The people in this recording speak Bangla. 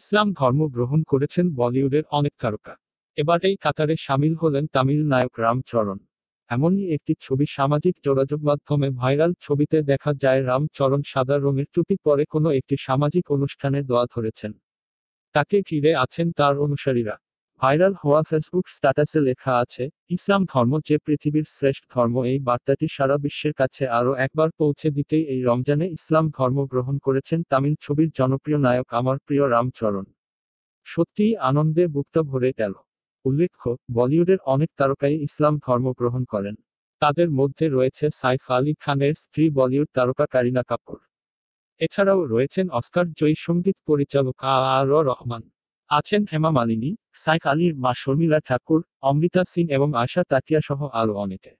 ইসলাম ধর্ম গ্রহণ করেছেন বলিউডের অনেক তারকা এবার এই কাতারে সামিল হলেন তামিল নায়ক রামচরণ এমনই একটি ছবি সামাজিক যোগাযোগ মাধ্যমে ভাইরাল ছবিতে দেখা যায় রামচরণ সাদা রঙের টুপি পরে কোনো একটি সামাজিক অনুষ্ঠানে দোয়া ধরেছেন তাকে ঘিরে আছেন তার অনুসারীরা ভাইরাল হওয়া ফেসবুক স্ট্যাটাসে লেখা আছে ইসলাম ধর্ম যে পৃথিবীর শ্রেষ্ঠ ধর্ম এই বার্তাটি সারা বিশ্বের কাছে আরও একবার পৌঁছে দিতেই এই রমজানে ইসলাম ধর্ম গ্রহণ করেছেন তামিল ছবির জনপ্রিয় নায়ক আমার প্রিয় রামচরণ সত্যিই আনন্দে বুকটা ভরে গেল উল্লেখ্য বলিউডের অনেক তারকাই ইসলাম ধর্ম গ্রহণ করেন তাদের মধ্যে রয়েছে সাইফ আলী খানের স্ত্রী বলিউড তারকা কারিনা কাপুর এছাড়াও রয়েছেন অস্কার জয়ী সঙ্গীত পরিচালক আ আর রহমান আছেন হেমা মালিনী সাইফ আলীর মা শর্মিলা ঠাকুর অমৃতা সিং এবং আশা তাকিয়া সহ আরও অনেকে